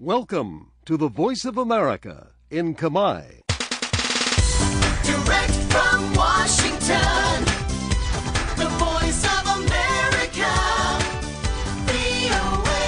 Welcome to the Voice of America in Kamai. Direct from Washington, the Voice of America, VOA.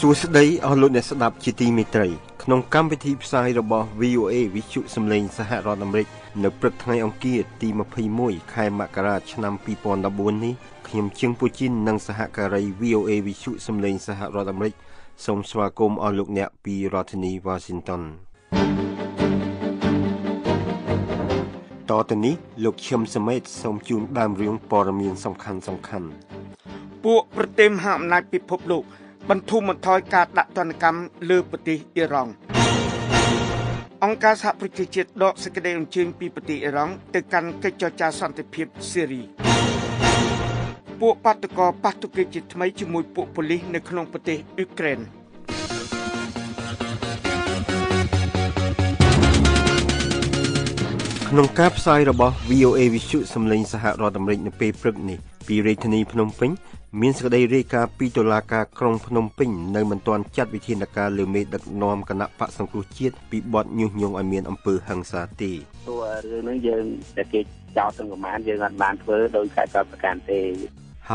សួស្តីអស់លោកអ្នកស្ដាប់ជាទីមេត្រី ក្នុងកម្មវិធីផ្សាយរបស់ VOA វិទ្យុសំឡេងសហរដ្ឋអាមេរិកនៅព្រឹកថ្ងៃអង្គារទី21ខែមករាឆ្នាំ2014នេះខ្ញុំជើងពូជីននិងសហការី VOA វិទ្យុសម្លេងសហរដ្ឋអាមេរិកសូមស្វាគមន៍អស់លោកអ្នកពីរដ្ឋធានី Washington តទៅនេះលោកឈឹមសមេតសូមជូនដើមរឿងព័ត៌មានសំខាន់សំខាន់ពួកប្រទេសមហាអំណាចពិភពលោក បន្ធូរបន្ថយការដាក់ទណ្ឌកម្មលើប្រទេសអ៊ីរ៉ង់អង្គការសហប្រជាជាតិដកសេចក្តីអញ្ជើញពីប្រទេសអ៊ីរ៉ង់ទៅកាន់កិច្ចចរចាសន្តិភាពស៊េរីពួកបាតុករប៉ះទង្គិចជាថ្មីជាមួយពួកប៉ូលីសនៅក្នុងប្រទេសអ៊ុក្រែនក្នុងការផ្សាយរបស់ VOA វិទ្យុសម្លេងសហរដ្ឋអាមេរិកនៅពេលព្រឹកនេះពីរាជធានីភ្នំពេញ មានសេចក្តីរាយការណ៍ពីតុលាការក្រុងភ្នំពេញនៅមិនទាន់ចាត់វិធានការលើមេដឹកនាំគណៈបកសង្គ្រោះជាតិពីបទញុះញង់ឲ្យមានអំពើហិង្សាទេព្រោះរឿងហ្នឹងយើងតែគេចោទទាំងប្រមាណយើងអត់បានធ្វើដោយខិតខំប្រកាន់ទេ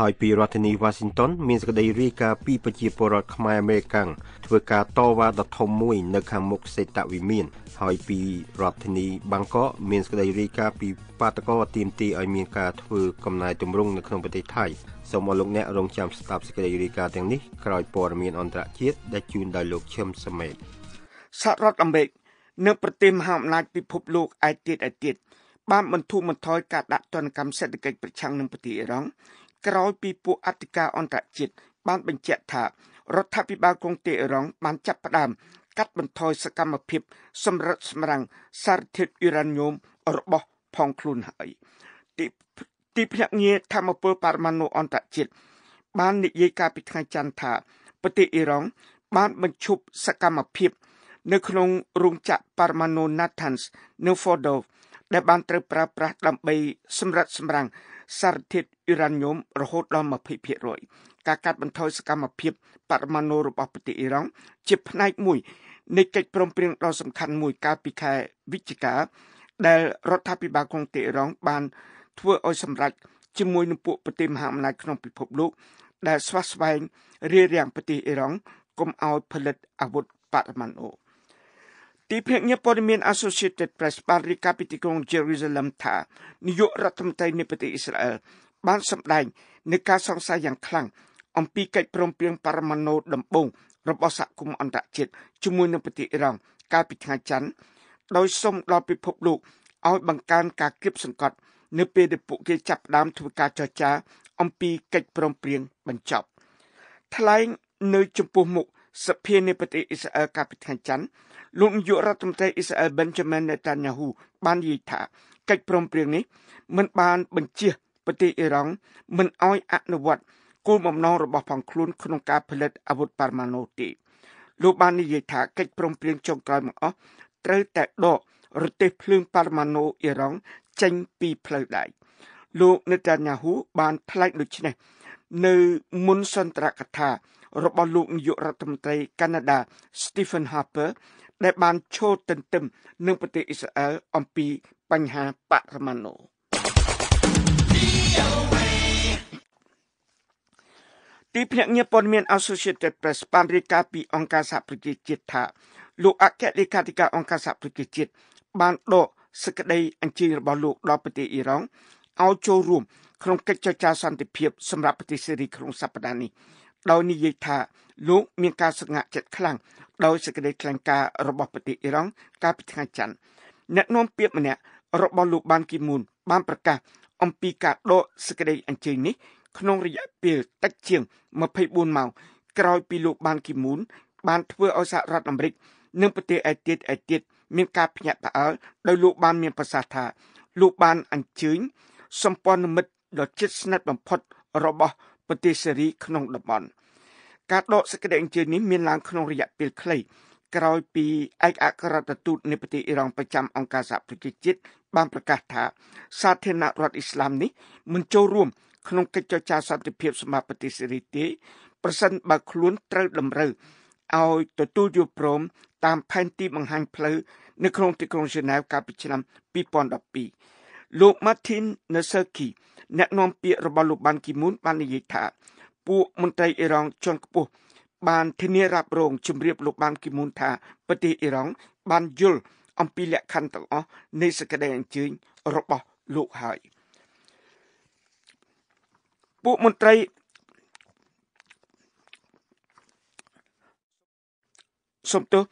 ហើយពីរដ្ឋធានី Washington មានសេចក្តីរាយការណ៍ពីប្រជាពលរដ្ឋខ្មែរអមេរិកាំងធ្វើការតវ៉ាដ៏ធំមួយ នៅខាងមុខសេតវិមានហើយពីរដ្ឋធានីបាងកកមានសេចក្តីរាយការណ៍ពីបាតកោទាមទារឲ្យមានការធ្វើកំណែទម្រង់នៅក្នុងប្រទេសថៃសូមអរលោកអ្នករងចាំស្ដាប់សេចក្តីរាយការណ៍ទាំងនេះក្រោយព័ត៌មានអន្តរជាតិដែលជូនដោយលោកឈឹមសមេតសហរដ្ឋអាមេរិកនិងប្រទេសមហាអំណាចពិភពលោកឯទៀតឯទៀតបានបន្ធូរបន្ថយការដាក់ទណ្ឌកម្មសេដ្ឋកិច្ចប្រឆាំងនឹងប្រទេសអ៊ីរ៉ង់ក្រោយពីពួកអធិការអន្តរជាតិបានបញ្ជាក់ថា រដ្ឋាភិបាលក្រុងតេហេរ៉ង់បានចាប់ផ្ដើមកាត់បន្ថយសកម្មភាព សម្រិតសម្រាំងសារធាតុអ៊ីរ៉ាញូមរបស់ផងខ្លួនហើយទីទីភ្នាក់ងារធម្មពលបរមាណូអន្តរជាតិបាននិយាយកាលពីថ្ងៃច័ន្ទថាប្រទេសអ៊ីរ៉ង់បានបញ្ឈប់សកម្មភាព នៅក្នុងរោងចក្របរមាណូ Natanz នៅ Fordow ដែលបានត្រូវប្រើប្រាស់ដើម្បីសម្រិតសម្រាំង សារធាតុអ៊ីរ៉ាញូមរហូតដល់20%ការកាត់បន្ថយសកម្មភាពបរិមាណូរបស់ប្រទេសអ៊ីរ៉ង់ជា ផ្នែកមួយនៃកិច្ចព្រមព្រៀងដ៏សំខាន់មួយកាលពីខែវិច្ឆិកាដែលរដ្ឋាភិបាលកុងតេអ៊ីរ៉ង់បានធ្វើឲ្យសម្រេចជាមួយនឹងពួកប្រទេសមហាអំណាចក្នុងពិភពលោក ដែលស្វាស្វែងរារាំងប្រទេសអ៊ីរ៉ង់កុំឲ្យផលិតអាវុធបរិមាណូទីភ្នាក់ងារព័ត៌មាន Associated Press បានរាយការណ៍ពីទីក្រុង Jerusalem ថានាយករដ្ឋមន្ត្រីនៃប្រទេសអ៊ីស្រាអែលបានសម្ដែងនឹងការសង្ស័យយ៉ាងខ្លាំងអំពីកិច្ចព្រមព្រៀងប៉ារ៉ាម៉ាណូដំបូងរបស់សហគមន៍អន្តរជាតិជាមួយនឹងប្រទេសអ៊ីរ៉ង់កាលពីថ្ងៃច័ន្ទដោយសុំដល់ពិភពលោកឲ្យបង្កើនការគៀបសង្កត់នៅពេលដែលពួកគេចាប់ផ្ដើមធ្វើការចរចាអំពីកិច្ចព្រមព្រៀងបញ្ចប់ថ្លែងនៅចំពោះមុខសភានៃប្រទេសអ៊ីស្រាអែលកាលពីថ្ងៃច័ន្ទលោកនាយករដ្ឋមន្ត្រីអ៊ីស្រាអែល Benjamin Netanyahu បាននិយាយថា កិច្ចព្រមព្រៀងនេះ មិន បានបញ្ជាប្រទេសអ៊ីរ៉ង់មិនអោយអនុវត្តគោលបំណងរបស់ផងខ្លួនក្នុងការផលិតអាវុធប៉ារ៉ម៉ាណូទេលោកបាននិយាយថាកិច្ចព្រមព្រៀងចុងក្រោយមកអស់ត្រូវតែដករទេះភ្លើងប៉ារ៉ម៉ាណូអ៊ីរ៉ង់ចេញពីផ្លូវដែកលោក Netanyahu បានថ្លែងដូចនេះនៅមុនសន្ទរកថារបស់លោកនាយករដ្ឋមន្ត្រីកាណាដា Stephen Harper ដែលបានឈរទន្ទឹមនឹងប្រទេសអ៊ីស្រាអែលអំពីបញ្ហាបរិមាណូទីភ្នាក់ងារព័ត៌មាន Associated Press បានរាយការណ៍ពី អង្គការសហប្រជាជាតិថាលោកអគ្គលេខាធិការអង្គការសហប្រជាជាតិបានដកសេចក្តីអញ្ជើញរបស់លោកដល់ប្រទេសអ៊ីរ៉ង់ឲ្យចូលរួម ក្នុងកិច្ចចរចាសន្តិភាពសម្រាប់ប្រទេសស៊េរីក្នុងសប្តាហ៍នេះដោយនិយាយថាលោកមានការសង្ហាចិត្តខ្លាំងដោយសេចក្តីថ្លែងការណ៍របស់ប្រទេសអ៊ីរ៉ង់កាលពីថ្ងៃច័ន្ទអ្នកនាំពាក្យម្នាក់របស់លោកបានគីមូនបាន ប្រកាសអំពីការដកសេចក្តីអញ្ជើញនេះក្នុងរយៈពេលតិចជាង24ម៉ោងក្រោយពីលោកបានគីមូនបានធ្វើឲ្យសហរដ្ឋអាមេរិក និងប្រទេសឯទៀតឯទៀតមានការភ្ញាក់ផ្អើលដោយលោកបានមានប្រសាសន៍ថា លោកបានអញ្ជើញសម្ព័ន្ធមិត្តដ៏ជិត ស្និទ្ធបំផុតរបស់ប្រទេសសេរីក្នុងតំបន់ ការដកសេចក្តីអញ្ជើញនេះមានឡើងក្នុងរយៈពេលខ្លី ក្រោយពីឯកអគ្គរដ្ឋទូតនៃប្រទេសអ៊ីរ៉ង់ប្រចាំអង្គការសហប្រជាជាតិបានប្រកាសថា សាធារណរដ្ឋអ៊ីស្លាមនេះមិនចូលរួមក្នុងកិច្ចចរចាសន្តិភាពសម្រាប់ប្រទេសសេរីទេប្រសិនបើខ្លួនត្រូវតម្រូវឲ្យទទួលយល់ព្រមតាមផែនទីបង្ហាញផ្លូវនៅក្នុងទីក្រុងហ្សឺណែវកាលពីឆ្នាំ2012លោក Martin Naserki អ្នកនាំពាក្យរបស់លោកបានគីមុនបាននិយាយថា ពួកមន្ត្រីអ៊ីរ៉ង់ជាន់ខ្ពស់បានធានារ៉ាប់រងជំរាប លោកបាន គីមុនថាប្រទេសអ៊ីរ៉ង់បានយល់អំពីលក្ខខណ្ឌទាំងអស់នៃសេចក្តីអញ្ជើញរបស់លោកហើយពួកមន្ត្រីសំទោស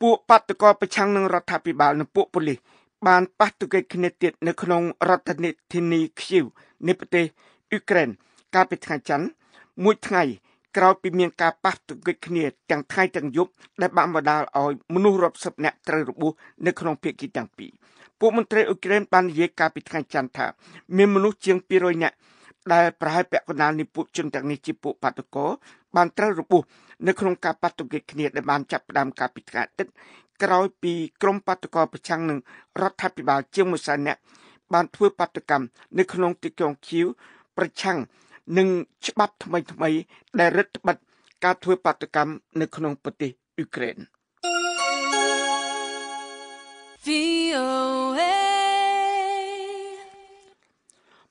ពួកបាតកោប្រឆាំងនឹងរដ្ឋាភិបាលនិងពួកប៉ូលីសបានប៉ះទង្គិចគ្នាទៀតនៅក្នុងរដ្ឋធានីឃ្យូវនៃប្រទេសអ៊ុក្រែនកាលពីថ្ងៃច័ន្ទមួយថ្ងៃក្រោយពីមានការប៉ះទង្គិចគ្នាទាំងថ្ងៃទាំងយប់ដែលបានបណ្ដាលឲ្យមនុស្សរាប់សិបនាក់ត្រូវរបួសនៅក្នុងភៀកគីទាំងពីរពួកមន្ត្រីអ៊ុក្រែនបាននិយាយកាលពីថ្ងៃច័ន្ទថាមានមនុស្សជាង200នាក់ដែលប្រហែលពាក់កណ្ដាលនៃពួកជនទាំងនេះជាពួកបាតុករបានត្រូវរបួសនៅក្នុងការប៉ះទង្គិចគ្នាដែលបានចាប់ផ្ដើមកាលពីថ្ងៃអាទិត្យក្រោយពីក្រមបាតុកោប្រឆាំងនឹងរដ្ឋាភិបាលជាងមួយសែននាក់បានធ្វើបាតុកម្មនៅក្នុងទីក្រុងឃីវប្រឆាំងនឹងច្បាប់ថ្មីថ្មី ដែលរដ្ឋបិទការធ្វើបាតុកម្មនៅក្នុងប្រទេសអ៊ុក្រែន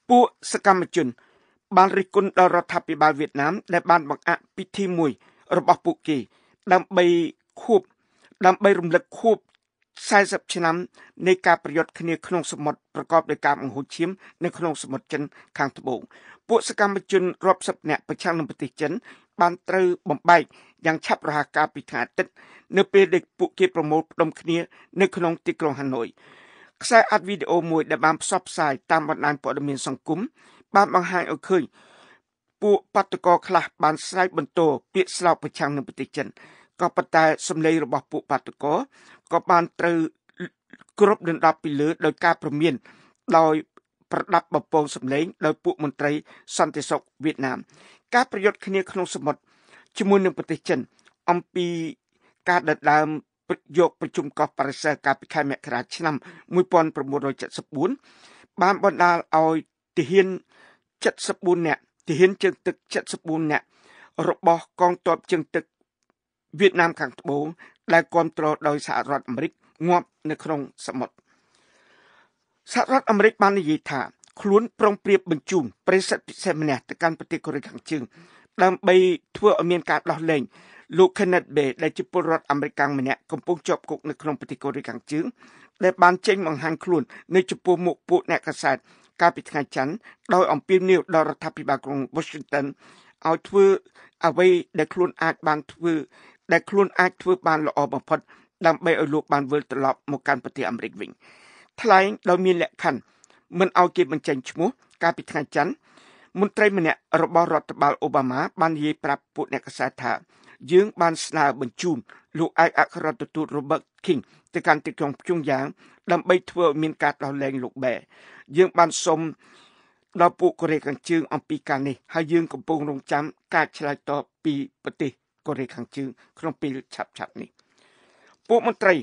ពួកសកម្មជន បានរិះគន់ដល់រដ្ឋាភិបាលវៀតណាម ដែល បានបង្អាក់ពិធីមួយ របស់ពួកគេដើម្បីខួបដើម្បីរំលឹកខួប40ឆ្នាំនៃការប្រយុទ្ធគ្នាក្នុងសមុទ្រប្រកបដោយការបង្ហូរឈាម នៅក្នុងសមុទ្រចិនខាងត្បូង ពួកសកម្មជនរាប់សិបនាក់ប្រឆាំងនឹងប្រទេសចិនបានត្រូវបំបែកយ៉ាង ឆាប់រហ័សកាលពីថ្ងៃអាទិត្យនៅពេលដែលពួកគេប្រមូលផ្តុំគ្នានៅក្នុងទីក្រុងហាណូយខ្សែអត្ថវីដេអូមួយដែលបានផ្សព្វផ្សាយតាមបណ្ដាញព័ត៌មានសង្គមបានបង្ហាញឲ្យឃើញពួកបាតុករខ្លះបានស្រែកបន្ទោពាក្យស្លោកប្រឆាំងនឹងប្រទេសចិនក៏ប៉ុន្តែសម្លេងរបស់ពួកបាតុករក៏បានត្រូវគ្រប់ដណ្ដប់ពីលើ ដោយការព្រមាន ដោយ ប្រដាប់បំពងសម្លេងដោយពួកមន្ត្រីសន្តិសុខវៀតណាមការប្រយុទ្ធគ្នាក្នុងសមុទ្រជាមួយនឹងប្រទេសចិនអំពីការដណ្ដើមយកប្រជុំកោះប៉ារីសកាលពីខែមករា ឆ្នាំ1974បានបណ្ដាលឲ្យទាហាន74នាក់ទាហានជើងទឹក74នាក់របស់កងទ័ពជើងទឹកវៀតណាមខាងត្បូង ដែលគ្រប់គ្រងដោយសហរដ្ឋអាមេរិកងាប់នៅក្នុងសមុទ្រសហរដ្ឋអាមេរិកបាននិយាយថាខ្លួនប្រុងប្រៀបបញ្ជូនប្រិសិទ្ធពិសេសម្នាក់ទៅកាន់ប្រទេសកូរ៉េខាងជើងដើម្បីធ្វើឲ្យមានការដោះលែងលោក Kenneth Bay ដែលជាពលរដ្ឋអាមេរិកកាំងម្នាក់កំពុងជាប់គុកនៅក្នុងប្រទេសកូរ៉េខាងជើងដែលបានចេញបង្ហាញខ្លួននៅចំពោះមុខពួកអ្នកកាសែតកាលពីថ្ងៃច័ន្ទដោយអំពាវនាវដល់រដ្ឋាភិបាលក្រុង Washington ឲ្យធ្វើអ្វីដែលខ្លួនអាចបានធ្វើដែលខ្លួនអាចធ្វើបានល្អបំផុតដើម្បីឲ្យលោកបានវិលត្រឡប់មកកាន់ប្រទេសអាមេរិកវិញថ្លែងដោយមានលក្ខខណ្ឌមិនឲ្យគេបញ្ចេញឈ្មោះកាលពីថ្ងៃច័ន្ទមន្ត្រីម្នាក់របស់រដ្ឋបាល អូបាម៉ាបាននិយាយប្រាប់ពួកអ្នកកសែតថាយើងបានស្នើបញ្ជូនលោកឯកអគ្គរដ្ឋទូត Robert King ទៅកាន់ទីក្រុងភ្យុងយ៉ាងដើម្បីធ្វើឲ្យមានការដោះលែងលោកបែយើង បានសុំដល់ពួកកូរ៉េខាងជើងអំពីការនេះហើយយើងកំពុងរងចាំការ ឆ្លើយតបពីប្រទេសកូរ៉េខាងជើងក្នុងពេលឆាប់ៗនេះពួកមន្ត្រី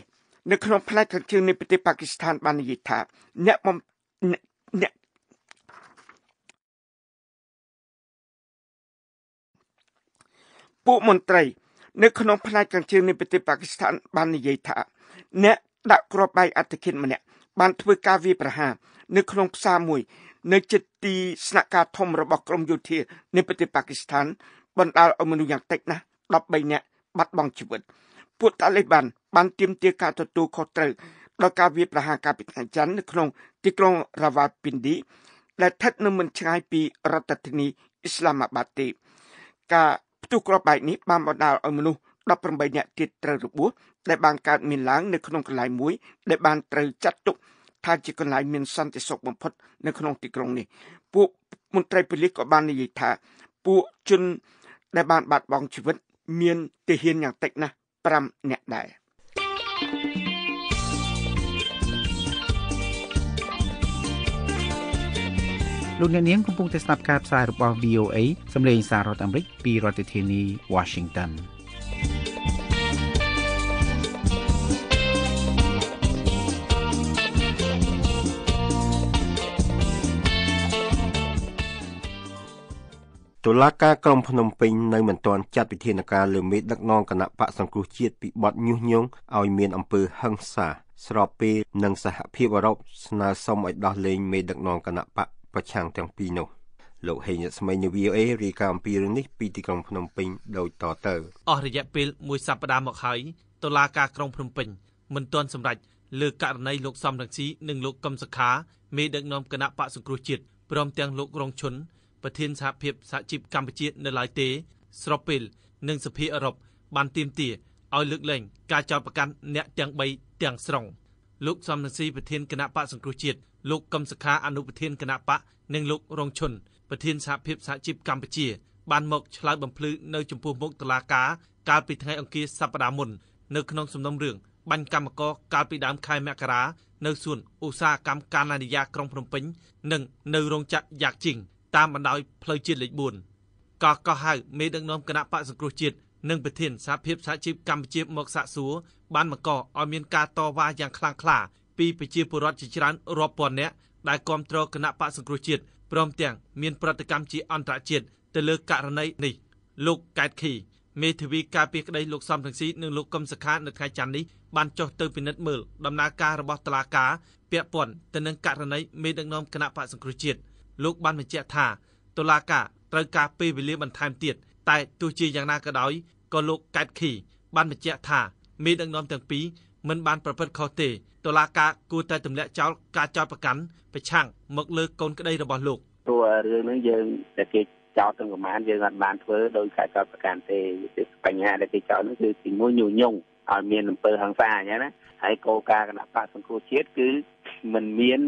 នៅក្នុងផ្នែកខាងជើងនៃប្រទេសប៉ាគីស្ថាន បាននិយាយថា អ្នកបំអ្នកពួកមន្ត្រីនៅក្នុងផ្នែកខាងជើងនៃប្រទេសប៉ាគីស្ថានបាននិយាយថាអ្នកដាក់គ្រាប់បែកអត្តឃាតម្នាក់បានធ្វើការវាយប្រហារនៅក្នុងផ្សារមួយ នៅជិតទី ស្នាក់ការធំរបស់ក្រមយោធានៃប្រទេសប៉ាគីស្ថានបណ្ដាលឲ្យមនុស្សយ៉ាងតិចណាស់13នាក់បាត់បង់ជីវិតពួកតាលីបាន បានទាមទារការទទួលខុសត្រូវដល់ការវាយប្រហារកាលពីថ្ងៃច័ន្ទនៅក្នុងទីក្រុងរ៉ាវ៉ាពីនឌីដែលស្ថិតនៅមិនឆ្ងាយពីរដ្ឋធានីអ៊ីស្លាមាបាតទេការផ្ទុះគ្រាប់បែកនេះបានបណ្ដាលឲ្យមនុស្ស18នាក់ទៀតត្រូវរបួសដែលបានកើតមានឡើង នៅក្នុងកន្លែងមួយដែលបានត្រូវចាត់ទុកថាជាកន្លែងមានសន្តិសុខបំផុត នៅក្នុងទីក្រុងនេះពួកមន្ត្រីប៉ូលីសក៏បាននិយាយថា ពួកជនដែលបាន បាត់បង់ជីវិតមានទាហានយ៉ាងតិចណាស់5នាក់ដែរលោកអ្នកនាងកំពុងតែស្ដាប់ការផ្សាយរបស់ VOA សម្លេងសាររដ្ឋអាមេរិកពីរដ្ឋធានី Washington តុលាការក្រុងភ្នំពេញនៅមិនទាន់ចាត់វិធានការលើមេដឹកនាំគណៈបកសង្គ្រោះជាតិពីបទញុះញង់ឲ្យមានអំពើហិង្សាស្របពេលនឹងសហភាពអឺរ៉ុបស្នើសុំឲ្យដោះលែងមេដឹកនាំគណៈបកប្រឆាំងទាំងពីរនោះលោកហេងស្មីនៅ VOA រាយការណ៍អំពីរឿងនេះពីទីក្រុងភ្នំពេញដូចតទៅអស់រយៈពេលមួយសប្តាហ៍មកហើយតុលាការក្រុងភ្នំពេញមិនទាន់សម្រេចលើករណីលោកសំរងស៊ីនិងលោកកឹមសុខាមេដឹកនាំគណៈបកសង្គ្រោះជាតិព្រមទាំងលោករងឈុនប្រធានសហភាពសហជីពកម្ពុជានៅឡើយទេ ស្របពេលនឹងសភាអឺរ៉ុបបានទាមទារឲ្យលើកលែងការចោទប្រកាន់អ្នកទាំង3ទាំងស្រុងលោកសំរងស៊ីប្រធានគណៈបកសង្គ្រោះជាតិលោកកឹមសខាអនុប្រធានគណៈបកនិងលោក រងឈុនប្រធានសហភាពសហជីពកម្ពុជា បានមកឆ្លើយបំភ្លឺនៅចំពោះមុខតុលាការកាលពីថ្ងៃអង្គារសប្តាហ៍មុននៅក្នុងសំណុំរឿងបាញ់កម្មករកាលពីដើមខែមករានៅសួនឧស្សាហកម្មកាណាឌីយ៉ាក្រុងភ្នំពេញនិងនៅរោងចក្រយ៉ាកជីងតាមបណ្ដោយផ្លូវជាតិលេខ4ក៏កោះហៅមេដឹកនាំគណៈបកសង្គ្រោះជាតិនិងប្រធានសហភាពសហជីពកម្ពុជាមកសាកសួរបានបង្កឲ្យមានការតវ៉ាយ៉ាងខ្លាំងក្លាពីប្រជាពលរដ្ឋជាច្រើនរាប់ពាន់នាក់ដែលគាំទ្រគណៈបកសង្គ្រោះជាតិព្រមទាំងមានប្រតិកម្មជាអន្តរជាតិទៅលើករណីនេះ លោកកែតខីមេធាវីការពារក្តីលោកសំរងស៊ីនិងលោកកឹមសខានៅថ្ងៃច័ន្ទនេះបានចុះទៅពិនិត្យមើលដំណើរការរបស់តុលាការពាក់ព័ន្ធទៅនឹងករណីមេដឹកនាំគណៈបកសង្គ្រោះជាតិលោកបានបញ្ជាក់ថាតុលាការត្រូវការពេលវេលាបន្ថែមទៀតតែទោះជាយ៉ាងណាក៏ដោយក៏លោកកែតខី បានបញ្ជាក់ថាមេដឹកនាំទាំងពីរមិន បានប្រព្រឹត្តខុសទេតុលាការគួរតែទម្លាក់ចោលការចោទប្រកាន់ប្រឆាំងមកលើកូនក្តីរបស់លោកព្រោះរឿងហ្នឹងយើងតែគេចោទទាំងប្រមាណយើងអត់បានធ្វើដោយការចោទប្រកាន់ទេបញ្ហាដែលគេចោទហ្នឹងគឺទីមួយញុញងឲ្យមានអំពើហិង្សាអញ្ចឹងណាហើយគោលការណ៍គណៈបកសង្គ្រោះជាតិគឺมันមាន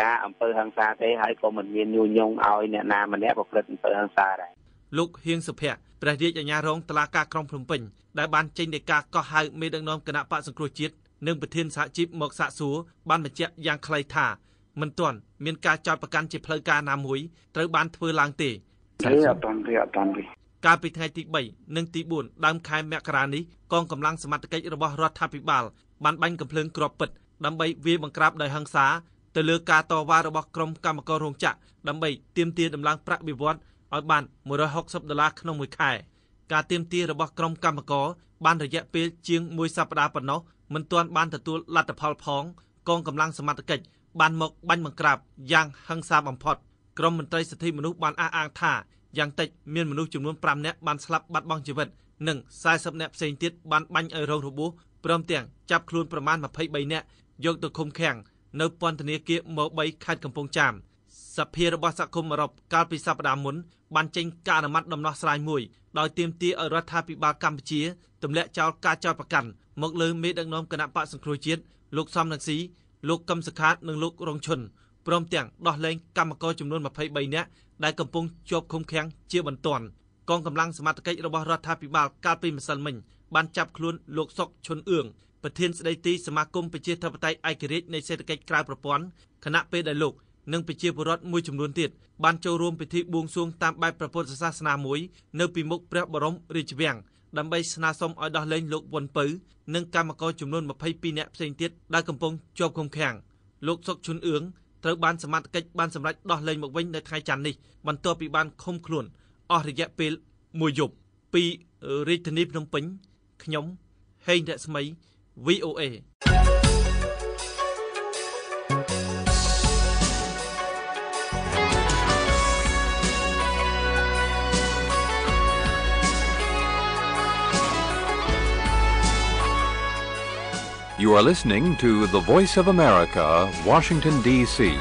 ការអំពើហិង្សាទេហើយក៏មិនមានញុយញងឲ្យអ្នកណាម្នាក់ប្រព្រឹត្តអំពើហិង្សាដែរលោកហៀងសុភ័ក្រព្រះរាជអាជ្ញារងតុលាការក្រុងភ្នំពេញដែលបានចេញដីកាកោះហៅមេដឹកនាំគណៈបកសង្គ្រោះជាតិនិងប្រធានសហជីពមកសាកសួរបានបញ្ជាក់យ៉ាងខ្លីថាមិនទាន់មានការចោទប្រកាន់ជាផ្លូវការណាមួយត្រូវបានធ្វើឡើងទេទេអត់ទាន់ទេអត់ទាន់ទេកាលពីថ្ងៃទី3និងទី4ដើមខែមករានេះកងកម្លាំងសមត្ថកិច្ចរបស់រដ្ឋាភិបាលបានបាញ់កំភ្លើងគ្រាប់ពិត ដើម្បីវាយបង្ក្រាបដោយហិង្សាទៅលើការតវ៉ារបស់ក្រុមកម្មកររោងចក្រដើម្បីទាមទារដំឡើងប្រាក់បៀវត្សឲ្យបាន160ដុល្លារក្នុងមួយខែការទាមទាររបស់ក្រុមកម្មករបានរយៈពេលជាង1សប្តាហ៍ប៉ុណ្ណោះមិនទាន់បានទទួលលទ្ធផលផង កងកម្លាំងសមត្ថកិច្ចបានមកបាញ់បង្ក្រាបយ៉ាងហិង្សាបំផុត ក្រមមន្ត្រីសិទ្ធិមនុស្សបានអះអាងថាយ៉ាងតិចមានមនុស្សចំនួន5នាក់បានស្លាប់បាត់បង់ជីវិតនិង40នាក់ផ្សេងទៀតបានបាញ់ឲ្យរងរបួសព្រមទាំងចាប់ខ្លួនប្រមាណ23នាក់យកទៅឃុំឃាំងនៅពន្ធនាគារម៉ូ3ខេត្តកំពង់ចាមសភារបស់សហគមន៍អឺរ៉ុបកាលពីសប្តាហ៍មុនបានចេញការអនុម័តដំណោះស្រាយមួយដោយទាមទារឲ្យរដ្ឋាភិបាលកម្ពុជាទម្លាក់ចោលការចោទប្រកាន់មកលើមេដឹកនាំគណៈបកសង្គ្រោះជាតិលោកសំរងស៊ីលោកកឹមសុខាតនិងលោករងឈុនព្រមទាំងដោះលែងកម្មករចំនួន23នាក់ដែលកំពុងជាប់ឃុំឃាំងជាបន្ទាន់កងកម្លាំងសមត្ថកិច្ចរបស់រដ្ឋាភិបាលកាលពីម្សិលមិញបានចាប់ខ្លួនលោកសុកឈុនអឿងប្រធានស្ដីទីសមាគមប្រជាធិបតេយ្យឯករាជ្យនៃសេដ្ឋកិច្ចក្រៅប្រព័ន្ធគណៈពេលដែលលោកនិងប្រជាពលរដ្ឋមួយចំនួនទៀតបានចូលរួមពិធីបួងសួងតាមបែបព្រះពុទ្ធសាសនាមួយនៅពីមុខព្រះបរមរាជវាំងដើម្បី ស្នើសុំឲ្យដោះលែងលោកវុនពៅនិងកម្មករចំនួន22នាក់ផ្សេងទៀតដែលកំពុងជាប់ឃុំឃាំងលោកសុកឈុនអឿងត្រូវបានសមត្ថកិច្ចបានសម្រេចដោះលែងមកវិញនៅថ្ងៃច័ន្ទនេះបន្ទាប់ពីបានឃុំខ្លួនអស់រយៈពេល1យប់ពីរាជធានីភ្នំពេញខ្ញុំហេងរស្មី VOA You are listening to the Voice of America, Washington, D.C.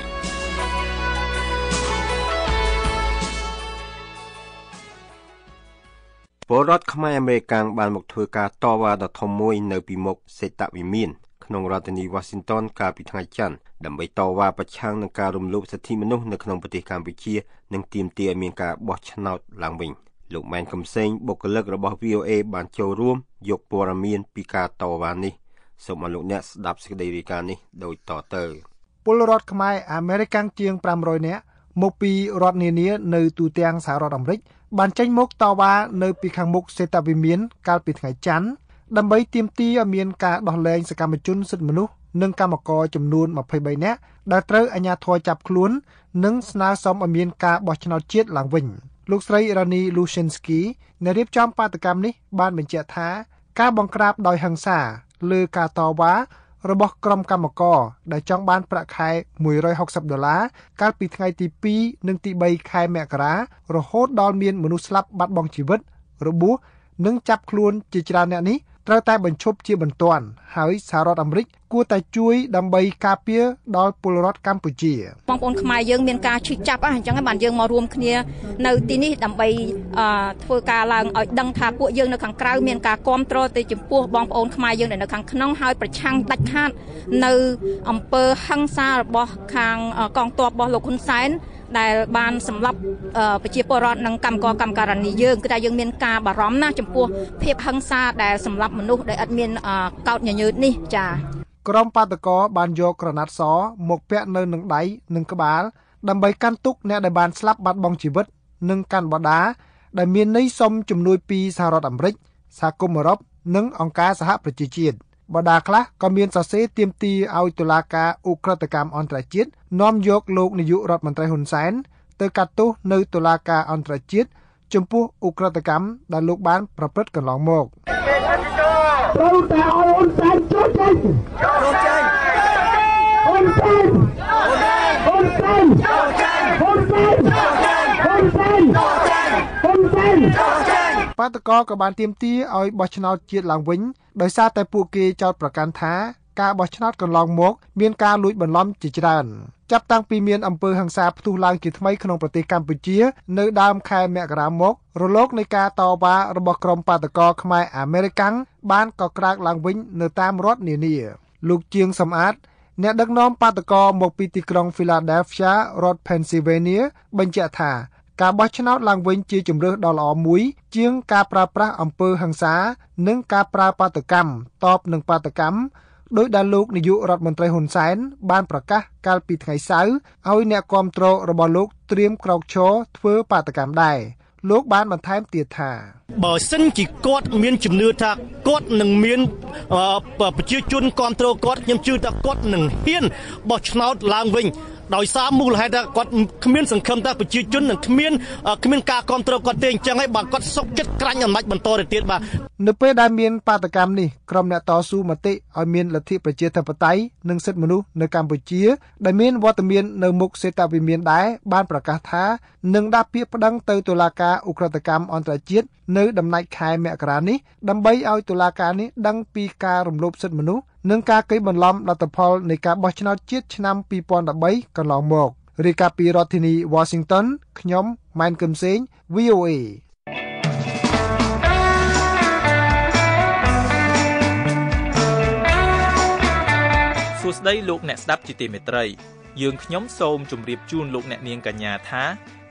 ពលរដ្ឋខ្មែរអមេរិកាំងបានមកធ្វើការតវ៉ាដ៏ធំមួយនៅពីមុខសេតវិមានក្នុងរដ្ឋធានី Washington កាលពីថ្ងៃច័ន្ទដើម្បីតវ៉ាប្រឆាំងនឹងការរំលោភសិទ្ធិមនុស្សនៅក្នុងប្រទេសកម្ពុជានិងទាមទារឲ្យមានការបោះឆ្នោតឡើងវិញលោកម៉ែនកំសែងបុគ្គលិករបស់ VOA បានចូលរួមយកព័ត៌មានពីការតវ៉ានេះសូមឲ្យលោកអ្នកស្ដាប់សេចក្តីរាយការណ៍នេះដូចតទៅពលរដ្ឋខ្មែរអាមេរិកជាង500នាក់មកពីរដ្ឋនានានៅទូទាំងសហរដ្ឋអាមេរិកបានចេញមកតវ៉ានៅពីខាងមុខសេតាវិមានកាលពីថ្ងៃច័ន្ទដើម្បីទាមទារឲ្យមានការដោះលែងសកម្មជនសិទ្ធិមនុស្សនិងកម្មករចំនួន23នាក់ដែលត្រូវអាជ្ញាធរចាប់ខ្លួននិងស្នើសុំឲ្យមានការបោះឆ្នោតជាតិឡើងវិញលោកស្រីរ៉ានីលូស៊ីនស្គីអ្នករៀបចំបាតកម្មនេះ បានបញ្ជាក់ថា ការបង្ក្រាបដោយហិង្សាលើការតវ៉ារបស់ក្រុមកម្មករដែលចង់បានប្រាក់ខែ160ដុល្លារកាលពីថ្ងៃ ទី2និងទី3ខែមករារហូតដល់មាន មនុស្សស្លាប់បាត់បង់ជីវិត របួសនិងចាប់ខ្លួន ជាច្រើនអ្នកនេះត្រូវតែបញ្ឈប់ជាបន្ទាន់ហើយសហរដ្ឋអាមេរិកគួរតែជួយដើម្បីការពារដល់ពលរដ្ឋកម្ពុជាបងប្អូនខ្មែរយើងមានការឈឺចាប់អញ្ចឹងហើយបានយើងមករួមគ្នា នៅទីនេះដើម្បីធ្វើការឡើងឲ្យដឹងថាពួកយើងនៅខាងក្រៅមានការគ្រប់គ្រងទៅចំពោះបងប្អូនខ្មែរយើងនៅខាងក្នុងហើយប្រឆាំងដាច់ខាតនៅអំពើហិង្សារបស់ខាងកងទ័ពរបស់លោកហ៊ុនសែនដែលបានសម្លាប់ប្រជាពលរដ្ឋនិងកម្មករកម្មការនីយើងគឺថាយើងមានការបារម្ភណាស់ចំពោះភាពហិង្សាដែលសម្លាប់មនុស្សដោយឥតមានកោតញញើតនេះចា៎ក្រុមបាតកោបានយកក្រណាត់សមកពាក់នៅនឹងដៃនិងក្បាលដើម្បីកាន់ទុកអ្នកដែលបានស្លាប់បាត់បង់ជីវិតនិងកាន់បដាដែលមានន័យសុំជំនួយពីសហរដ្ឋអាមេរិកសហគមន៍អឺរ៉ុបនិងអង្គការសហប្រជាជាតិ។បដាខ្លះក៏មានសរសេរទាមទារឲ្យតុលាការអ ுக ្រិតកម្មអន្តរជាតិនាំយកលោកនាយក រដ្ឋមន្ត្រីហ៊ុនសែន ទៅ កាត់ទោសនៅតុលាការអន្តរជាតិចំពោះអ ுக ្រិតកម្មដែលលោក បាន ប្រព្រឹត្តកន្លងមកត្រូវតែអូនសែនចុចចេញចុចចេញអូនសែនអូនសែនអូនសែនអូនសែនអូនសែនអូនសែនអូនសែនបតកក៏បានទៀមទាឲ្យបោះឆ្នោតជាតិឡើងវិញដោយសារតែពួកគេចោទប្រកាន់ថាការបោះឆ្នោតកន្លងមកមានការលួចបន្លំជាច្រើនចាប់តាំងពីមានអំពើហិង្សាផ្ទុះឡើងជាថ្មីក្នុងប្រទេសកម្ពុជានៅដើមខែមករាមក រលកនៃការតវ៉ារបស់ក្រុមបាតកោខ្មែរអាមេរិកាំងបានកក្រើកឡើងវិញនៅតាមរដ្ឋនានា លោកជាងសំអាត អ្នកដឹកនាំបាតកោមកពីទីក្រុង Philadelphia រដ្ឋ Pennsylvania បញ្ជាក់ថាការបោះឆ្នោតឡើងវិញជាជំរើសដ៏ល្អមួយជាងការប្រើប្រាស់អំពើហិង្សានិងការប្រើបាតកម្មតបនឹងបាតកម្មដោយដែលលោកនាយករដ្ឋមន្ត្រីហ៊ុនសែនបានប្រកាសកាលពីថ្ងៃសៅរ៍ឲ្យអ្នកគាំទ្ររបស់លោកត្រៀមក្រោកឈរធ្វើបាតកម្មដែរលោកបានបន្ថែមទៀតថាបើសិនជាគាត់មានជំនឿថាគាត់នឹងមានប្រជាជនគ្រប់គ្រងគាត់ខ្ញុំជឿថាគាត់នឹងហ៊ានបោះឆ្នោតឡើងវិញដោយសារមូលហេតុថាគាត់គ្មានសង្ឃឹមថាប្រជាជននឹងគ្មានគ្មានការគ្រប់គ្រងគាត់ទេអញ្ចឹងហើយបាទគាត់សុកចិត្តក្រាញ់អំណាចបន្តទៅទៀតបាទនៅពេលដែលមានបាតកម្មនេះក្រុមអ្នកតស៊ូមតិឲ្យមានលទ្ធិប្រជាធិបតេយ្យនិងសិទ្ធិមនុស្សនៅកម្ពុជាដែលមានវត្តមាននៅមុខសេតវិមានដែរបានប្រកាសថានឹងដាក់ពាក្យប្តឹងទៅតុលាការអ ுக ្រិតកម្មអន្តរជាតិនៅដំណាច់ខែមករានេះដើម្បីឲ្យតុលាការនេះដឹងពីការរំលោភសិទ្ធិមនុស្សនិងការកេងបន្លំលទ្ធផលនៃការបោះឆ្នោតជាតិឆ្នាំ2013កន្លងមករាយការណ៍ពីរដ្ឋធានី Washington ខ្ញុំម៉ែនកឹមសេង VOA សួស្តីលោកអ្នកស្ដាប់ជាទីមេត្រីយើងខ្ញុំសូមជម្រាបជូនលោក អ្នកនាងកញ្ញាថា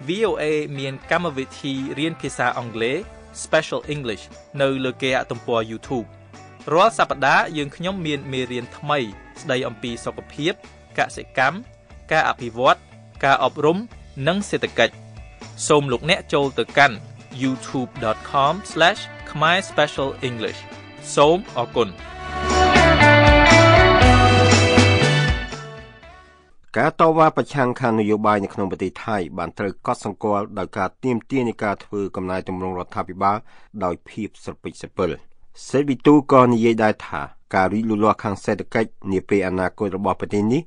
VOA មាន កម្មវិធីរៀន ភាសាអង់គ្លេស Special English នៅលើគេហទំព័រ YouTube រាល់សប្តាហ៍យើងខ្ញុំមានមេរៀនថ្មី ស្ដីអំពីសុខភាពកសិកម្មការអភិវឌ្ឍការអប់រំនិងសេដ្ឋកិច្ចសូមលោកអ្នកចូលទៅកាន់ youtube.com/khmaespecialenglish សូមអរគុណការតវ៉ាប្រឆាំងខាងនយោបាយនៅក្នុងប្រទេសថៃបានត្រូវកត់សម្គាល់ដោយការទាមទារនៃការធ្វើកំណែទម្រង់រដ្ឋាភិបាលដោយភាពស្រពិចស្រពិល។សេវីទូក៏និយាយដែរថាការរីកលូតលាស់ខាងសេដ្ឋកិច្ចនាពេលអនាគតរបស់ប្រទេសនេះ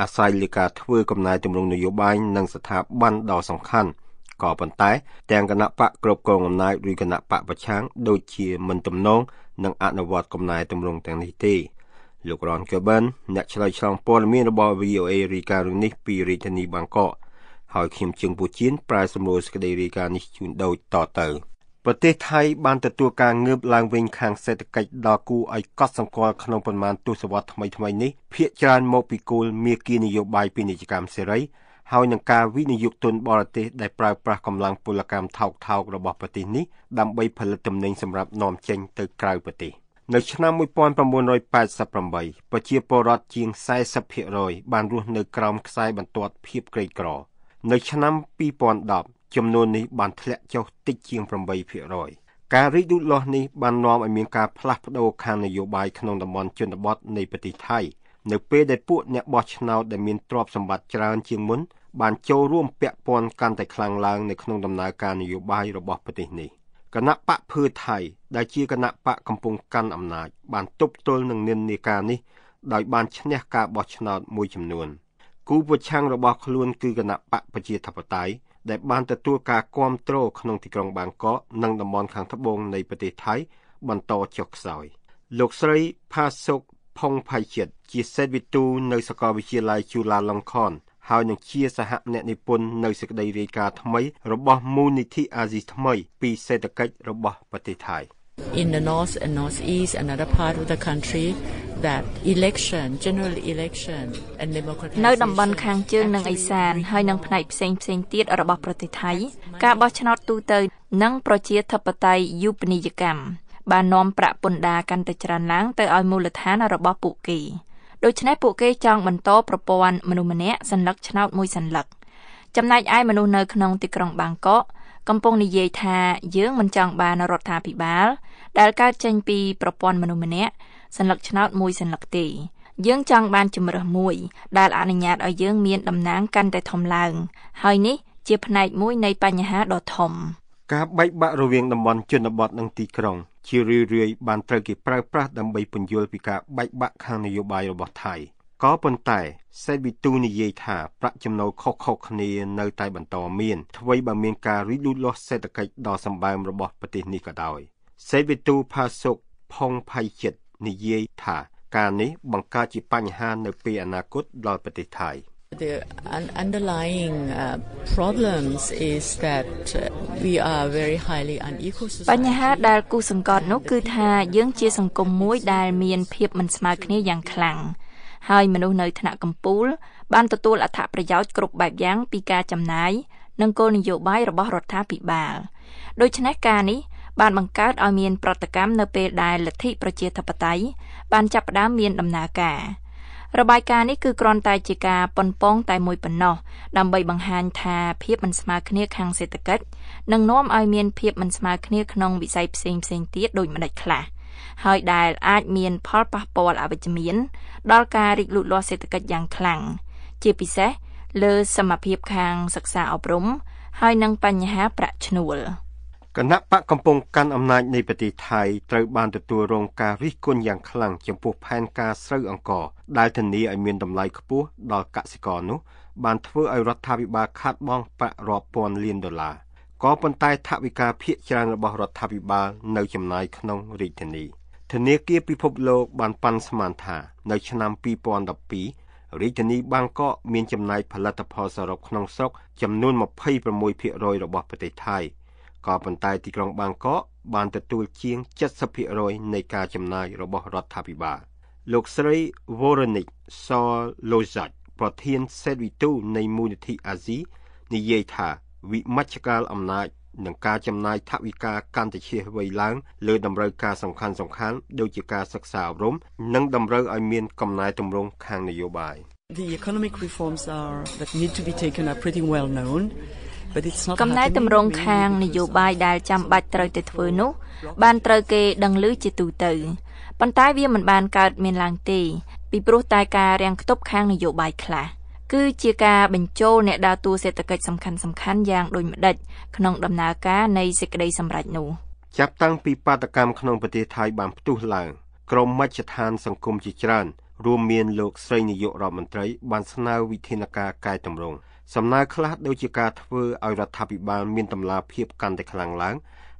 អាស្រ័យលើការធ្វើកំណែទម្រង់នយោបាយនិងស្ថាប័នដ៏សំខាន់ក៏ប៉ុន្តែ ទាំងគណៈបកគ្រប់គ្រងអំណាចឬគណៈបកប្រឆាំងដូចជាមិនទំនងនឹងអនុវត្តកំណែទម្រង់ទាំងនេះទេលោករ៉នកើបិនអ្នកឆ្លើយឆ្លងព័ត៌មានរបស់ VOA រីការឿងនេះពីរាជធានីបាងកកហើយខ្ញុំជើងពូជៀនប្រែសម្រួលសេចក្តីរាយការណ៍នេះជូនដូចតទៅ។ប្រទេសថៃបានទទួលការងើបឡើងវិញខាងសេដ្ឋកិច្ចដ៏គួរឲ្យកត់សម្គាល់ក្នុងប៉ុន្មានទសវត្សរ៍ថ្មីៗនេះភាគច្រើនមកពីគោលមាគ៌ានយោបាយពាណិជ្ជកម្មសេរីហើយនឹងការវិនិយោគទុនបរទេសដែលប្រើប្រាស់កម្លាំងពលកម្មថោកថោករបស់ប្រទេសនេះដើម្បីផលិតទំនិញសម្រាប់នាំចេញទៅក្រៅប្រទេសនៅឆ្នាំ1988ប្រជាពលរដ្ឋជាង40%បានរស់នៅក្រោមខ្សែបន្ទាត់ភាពក្រីក្រនៅឆ្នាំ2010ចំនួននេះបានធ្លាក់ចុះតិចជាង8%ការរីកលូតលាស់នេះបាននាំឲ្យមានការផ្លាស់ប្តូរខាងនយោបាយក្នុងតំបន់ជនបទនៃប្រទេសថៃនៅពេលដែលពួកអ្នកបោះឆ្នោតដែលមានទ្រព្យសម្បត្តិច្រើនជាងមុនបានចូលរួមពាក់ព័ន្ធកាន់តែខ្លាំងឡើងនៅក្នុងដំណើរការនយោបាយរបស់ប្រទេសនេះគណៈបកភឿថៃដែលជាគណៈបកកំពុងកាន់អំណាចបានទប់ទល់នឹងនិន្នាការនេះដោយបានឈ្នះការបោះឆ្នោតមួយចំនួនគូប្រឆាំងរបស់ខ្លួនគឺគណៈបកប្រជាធិបតេយ្យដែលបានទទួលការគាំទ្រក្នុងទីក្រុងបាងកកនិងតំបន់ខាងត្បូងនៃប្រទេសថៃ បន្តចុះខ្សោយ លោកស្រីផាសុកផុងផៃជាតិជាសិស្សវិទូនៅសាកលវិទ្យាល័យជូឡាឡង់ខនហើយនឹងជាសហអ្នកនិពន្ធនៅសេចក្តីរាយការណ៍ថ្មីរបស់មូលនិធិអាស៊ីថ្មីពីសេដ្ឋកិច្ចរបស់ប្រទេសថៃ។ in the north and northeast, another part of the country, that election general election and democratization នៅតំបន់ខាងជើងនិងឦសានហើយនិងផ្នែកផ្សេងផ្សេងទៀតរបស់ប្រទេសថៃ ការបោះឆ្នោតទូទៅនិងប្រជាធិបតេយ្យយុបនីយកម្មបាននាំប្រាក់ពន្ធដារកាន់តែច្រើនឡើងទៅឲ្យមូលដ្ឋានរបស់ពួកគេដូច្នេះពួកគេចង់បន្តប្រព័ន្ធមនុស្សម្នាក់សัญลักษณ์ឆ្នោតមួយសัญลักษณ์ចំណែកឯមនុស្សនៅក្នុងទីក្រុងបាងកកកំពុងនិយាយថាយើងមិនចង់បានរដ្ឋាភិបាលដែលកើតចេញពីប្រព័ន្ធមនុស្សម្នាក់សัญลักษณ์ឆ្នោតមួយសัญลักษណ៍ទេយើងចង់បានជំរើសមួយដែលអនុញ្ញាតឲ្យយើងមានតំណែងកាន់តែធំឡើង ហើយនេះជាផ្នែកមួយនៃបញ្ហាដ៏ធំការបែកបាក់រវាងតំបន់ជនបទនិងទីក្រុង ជារឿយៗបានត្រូវគេប្រើប្រាស់ដើម្បីពន្យល់ពីការបែកបាក់ខាងនយោបាយរបស់ថៃក៏ប៉ុន្តែ សេតវិទូនិយាយថាប្រាក់ចំណូលខុសៗគ្នានៅតែបន្តមានអ្វីបើមានការរីកលូតលាស់សេដ្ឋកិច្ចដ៏សម្បើមរបស់ប្រទេសនេះក៏ដោយសេវិទូផាសុកផងផៃចិត្តនិយាយថាការនេះ បង្កើតជាបញ្ហានៅពេលអនាគតដល់ប្រទេសថៃ The underlying uh, problems is that we are very highly unequal society បញ្ហាដែលគូសង្កត់នោះគឺថាយើងជាសង្គមមួយដែលមាន ភាពមិនស្មើគ្នាយ៉ាងខ្លាំងហើយមនុស្សនៅថ្នាក់កំពូល បានទទួលអត្ថប្រយោជន៍គ្រប់បែបយ៉ាងពីការចំណាយនិងគោលនយោបាយរបស់រដ្ឋាភិបាលដូច្នេះការនេះបានបង្កើតឲ្យមានប្រតិកម្មនៅពេលដែលលទ្ធិប្រជាធិបតេយ្យបានចាប់ផ្ដើមមានដំណើរការរបាយការណ៍នេះគឺគ្រាន់តែជាការប៉ុនប៉ងតែមួយប៉ុណ្ណោះដើម្បីបង្ហាញថាភាពមិនស្មើគ្នាខាងសេដ្ឋកិច្ចនឹងនាំឲ្យមានភាពមិនស្មើគ្នាក្នុងវិស័យផ្សេងផ្សេងទៀតដូចម្ដេចខ្លះហើយដែលអាចមានផលប៉ះពាល់អវិជ្ជមាន ដល់ការរីកលូតលាស់សេដ្ឋកិច្ចយ៉ាងខ្លាំងជាពិសេសលើសមភាពខាងសិក្សាអប់រំហើយនិងបញ្ហាប្រាក់ឈ្នួល។គណៈបកកំពុងកាន់អំណាចនៃប្រទេសថៃត្រូវបានទទួលរងការរិះគន់យ៉ាងខ្លាំងចំពោះផែនការស្រូវអង្ករដែលធានាឲ្យមានតម្លៃខ្ពស់ដល់កសិករនោះ បានធ្វើឲ្យរដ្ឋាភិបាលខាត់បងប្រាក់រាប់ពាន់លានដុល្លារក៏ប៉ុន្តែថវិកាភាគច្រើនរបស់រដ្ឋាភិបាលនៅចំណាយក្នុងរាជធានី ធនាគារពិភពលោកបានប៉ាន់ស្មានថា នៅឆ្នាំ2012រាជធានីបាងកកមានចំណាយផលិតផលសរុបក្នុងស្រុក ចំនួន26%របស់ប្រទេសថៃក៏ប៉ុន្តែទីក្រុងបាងកកបានទទួល ជាង70%នៃការចំណាយរបស់រដ្ឋាភិបាលលោកស្រី Voronik Solozak ប្រធានសេតវិទូ នៃមូលនិធិអាស៊ីនិយាយថាវិមជ្ឈកាលអំណាចនិងការចំណាយថវិកាកាន់តែឈាសវៃឡើងលើតម្រូវការសំខាន់សំខាន់ដូចជាការសិក្សាអប់រំនិង តម្រូវឲ្យមាន កំណែទម្រង់ខាងនយោបាយ The economic reforms are that need to be taken are pretty well known កំណែតម្រង់ខាងនយោបាយដែលចាំបាច់ត្រូវតែធ្វើនោះ បានត្រូវគេដឹងឮជាទូទៅប៉ុន្តែវាមិនបានកើតមានឡើងទេពីព្រោះតែការរាំងខ្ទប់ខាងនយោបាយខ្លះគឺជាការបញ្ចូលអ្នកដើរតួសេដ្ឋកិច្ចសំខាន់សំខាន់យ៉ាងដូចម្ដេចក្នុងដំណើរការនៃសេចក្តីសម្រេចនោះ ចាប់តាំងពីបាតកម្មក្នុងប្រទេសថៃបានផ្ទុះឡើង ក្រមមជ្ឈដ្ឋាន សង្គមជាច្រើន រួមមានលោកស្រីនាយករដ្ឋមន្ត្រី បានស្នើវិធានការកែតម្រង់សំណើខ្លះដូចជាការធ្វើឲ្យរដ្ឋាភិបាលមានតម្លាភាពកាន់តែខ្លាំងឡើង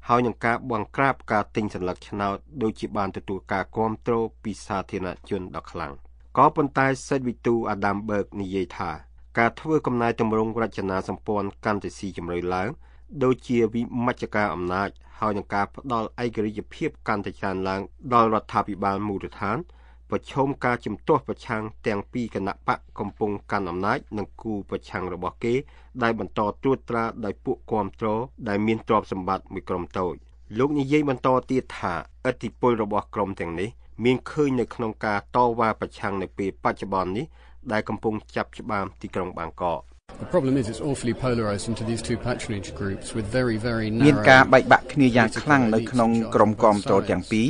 ហើយនឹងការបង្ក្រាបការទិញសัญลักษณ์ឆ្នោតដូចជាបានទទួលការគ្រប់គ្រងពីសាធារណជនដ៏ខ្លាំងក៏ប៉ុន្តែសេតវិទូអាដាមបឺកនិយាយថាការធ្វើកំណែតម្រង់រចនាសម្ព័ន្ធកាន់តែស៊ីជម្រៅឡើង ដូចជាវិមជ្ឈការអំណាចហើយនឹងការផ្ដល់ឯករាជ្យភាពកាន់តែច្រើនឡើងដល់រដ្ឋាភិបាលមូលដ្ឋានប្រឈមការជំទាស់ប្រឆាំងទាំងពីគណៈបកកំពុងកាន់អំណាច និងគូប្រឆាំងរបស់គេ ដែលបន្តត្រួតត្រាដោយពួកគាំទ្រដែលមានទ្រព្យសម្បត្តិមួយក្រុមតូចលោកនិយាយបន្តទៀតថាអធិពលរបស់ក្រុមទាំងនេះ មានឃើញនៅក្នុងការតវ៉ាប្រឆាំងនៅពេលបច្ចុប្បន្ននេះដែលកំពុងចាប់ច្បាមទីក្រុងបាងកកមានការបែកបាក់គ្នាយ៉ាងខ្លាំងនៅក្នុងក្រុមគាំទ្រទាំងពីរ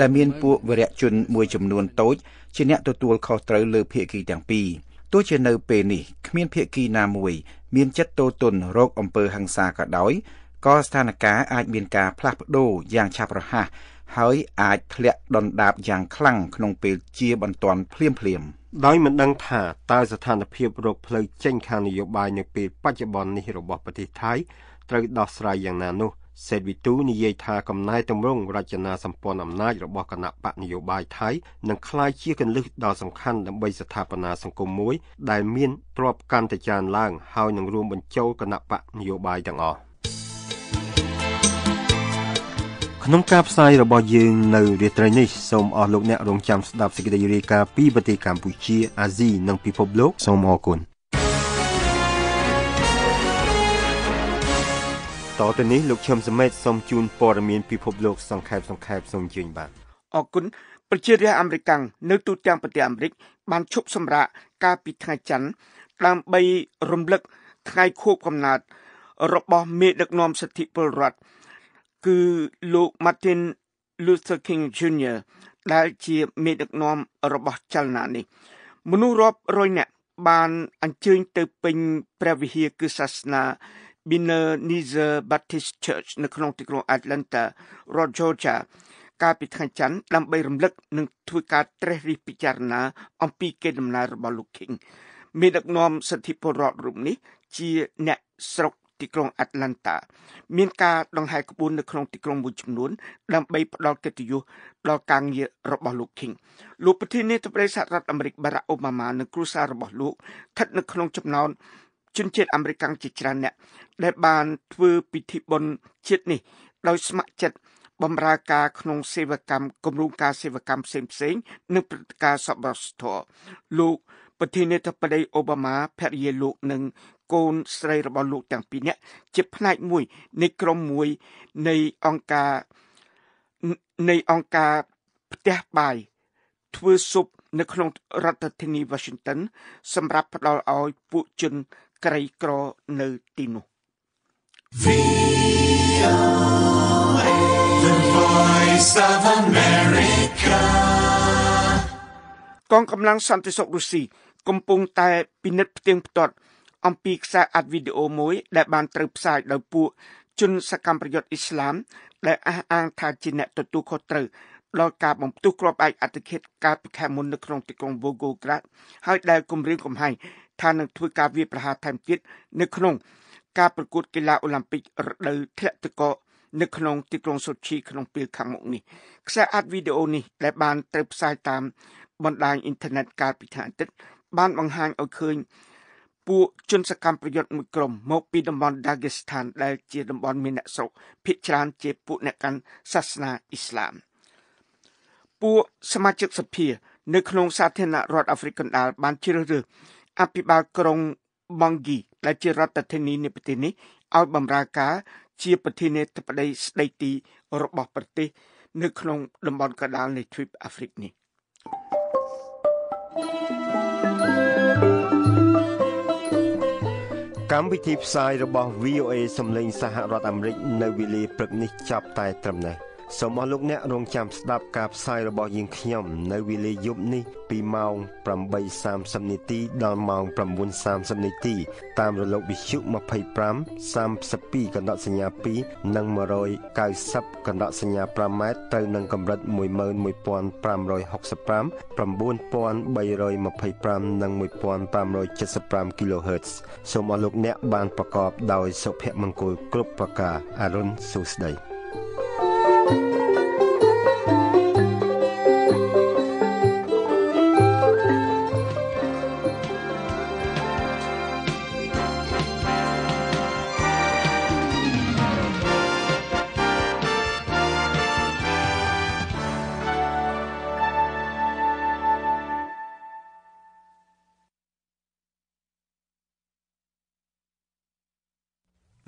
ដែលមានពួកវរៈជនមួយចំនួនតូចជាអ្នកទទួលខុសត្រូវលើភាគីទាំងពីរទោះជានៅពេលនេះគ្មានភាគីណាមួយមានចិត្តទោទនរោគអំពើហិង្សាក៏ដោយក៏ស្ថានភាពអាចមានការផ្លាស់ប្ដូរយ៉ាងឆាប់រហ័សហើយអាចធ្លាក់ដុនដាបយ៉ាងខ្លាំងក្នុងពេលជាបន្ទាន់ភ្លាមៗ។ដោយមិនដឹងថាតើស្ថានភាពរោគផ្លូវចេញខាងនយោបាយនៅពេលបច្ចុប្បន្ននេះរបស់ប្រទេសថៃត្រូវដោះស្រាយយ៉ាងណានោះ សេតវិទូនិយាយថាកំណែតម្រង់រចនាសម្ព័ន្ធអំណាចរបស់គណៈបកនយោបាយថៃនឹងក្លាយជាកលឹះដ៏សំខាន់ដើម្បីស្ថាបនាសង្គមមួយដែលមានទ្របកាន់តែច្រើនឡើងហើយនឹងរួមបញ្ចូលគណៈបកនយោបាយទាំងអស់ក្នុងការផ្សាយរបស់យើងនៅរាត្រីនេះសូមអស់លោកអ្នក រងចាំស្ដាប់សេចក្តីរាយការណ៍ពីប្រទេសកម្ពុជាអាស៊ីនិងពិភពលោកសូមអរគុណតទៅនេះលោកឈឹមសមេតសូមជូនព័ត៌មានពិភពលោកសង្ខេបសង្ខេបសូមជឿញបាទអរគុណប្រជារាស្ត្រអាមេរិកនៅទូទាំងប្រទេសអាមេរិក បានឈប់សម្រាកកាលពីថ្ងៃច័ន្ទដើម្បីរំលឹកថ្ងៃខួបកំណើតរបស់មេដឹកនាំសិទ្ធិពលរដ្ឋគឺលោក Martin Luther King Jr. ដែលជាមេដឹកនាំរបស់ចលនានេះមនុស្សរាប់រយនាក់បានអញ្ជើញទៅពេញព្រះវិហារគឺសាសនា Ebenezer Baptist Church នៅក្នុងទីក្រុង Atlanta រដ្ឋ Georgia កាលពីថ្ងៃច័ន្ទដើម្បីរំលឹក និងធ្វើការត្រេះរិះពិចារណា អំពីកេរដំណែលរបស់លោក King មេដឹកនាំសិទ្ធិពលរដ្ឋរូបនេះជាអ្នកស្រុកទីក្រុង Atlanta មានការដង្ហែក្បួននៅក្នុងទីក្រុងមួយចំនួនដើម្បីផ្ដល់កិត្តិយសដល់ការងាររបស់លោក King លោកប្រធានាធិបតីសហរដ្ឋអាមេរិក Barack Obama និងគ្រួសាររបស់លោកស្ថិតនៅក្នុងចំណោមជនជាតិអាមេរិកជាច្រើនអ្នកដែលបានធ្វើពិធីបុណ្យជាតិនេះ ដោយស្ម័គ្រចិត្តបម្រើការក្នុងសេវាកម្មគម្រោងការសេវាកម្មផ្សេងផ្សេងនិងព្រឹត្តិការណ៍សប្បុរសធម៌លោកប្រធានាធិបតីអូបាម៉ាភរិយាលោកនិងកូនស្រីរបស់លោក ទាំងពីរនាក់ជាផ្នែកមួយនៃក្រុមមួយ នៃអង្គការនៃអង្គការ ផ្ទះបាយធ្វើស៊ុបនៅក្នុងរដ្ឋធានី Washington សម្រាប់ផ្ដល់ឲ្យពួកជនក្រីក្រនៅទីនោះកងកម្លាំងសន្តិសុខរុស្ស៊ីកំពុងតែពិនិត្យផ្ទៀងផ្ទាត់អំពីខ្សែអាត់វីដេអូមួយដែលបានត្រូវផ្សាយដោយពួកជនសកម្មប្រយុទ្ធអ៊ីស្លាមដែលអះអាងថាជាអ្នកទទួលខុសត្រូវដល់ការបំផ្ទុះគ្រាប់ឯកអត្តឃាតកាលពីខែមុននៅក្នុងទីក្រុង Volgograd ហើយដែលគម្រាមកំហែងថានឹងធ្វើការវាយប្រហារថែមទៀតនៅក្នុងការប្រកួតកីឡាអូឡ িম্প ិករដូវធ្លាក់ទឹកកកនៅក្នុងទីក្រុងសូជីក្នុងពេលខាងមុខនេះខ្សែអាត់វីដេអូនេះដែលបានត្រូវផ្សាយតាមបណ្ដាញអ៊ីនធឺណិតកាលពីថ្ងៃអាទិត្យបានបង្ហាញឲ្យឃើញពួកជនសកម្មប្រយុទ្ធមួយក្រុមមកពីតំបន់ដាហ្គេស្ថានដែលជាតំបន់មានអ្នកស្រុកភាគច្រើនជាពួកអ្នកកាន់សាសនាអ៊ីស្លាមពួកសមាជិកសភានៅក្នុងសាធារណរដ្ឋអាហ្វ្រិកកណ្ដាលបានជ្រើសរើសអភិបាលក្រុងបង់ហ្គីដែលជារដ្ឋធានីនៃប្រទេសនេះឲ្យបម្រើការជាប្រធានាធិបតីស្ដីទីរបស់ប្រទេសនៅក្នុងតំបន់កណ្ដាលនៃទ្វីបអាហ្វ្រិកនេះកម្មវិធីផ្សាយរបស់ VOA សំឡេងសហរដ្ឋអាមេរិកនៅវេលាព្រឹកនេះចាប់តែត្រឹមនេះ។សូមអស់លោកអ្នករងចាំស្ដាប់ការផ្សាយរបស់យើងខ្ញុំនៅវេលាយប់នេះពីម៉ោង8:30នាទីដល់ម៉ោង9:30នាទីតាមរលកវិទ្យុ25 32កណ្ដាប់សញ្ញា2និង190កណ្ដាប់សញ្ញា5ម៉ែត្រត្រូវនឹងកម្រិត11565 9325និង1575 kHz សូមអស់លោកអ្នកបានប្រកបដោយសុភមង្គលគ្រប់ប្រការអរុនសុស្ដី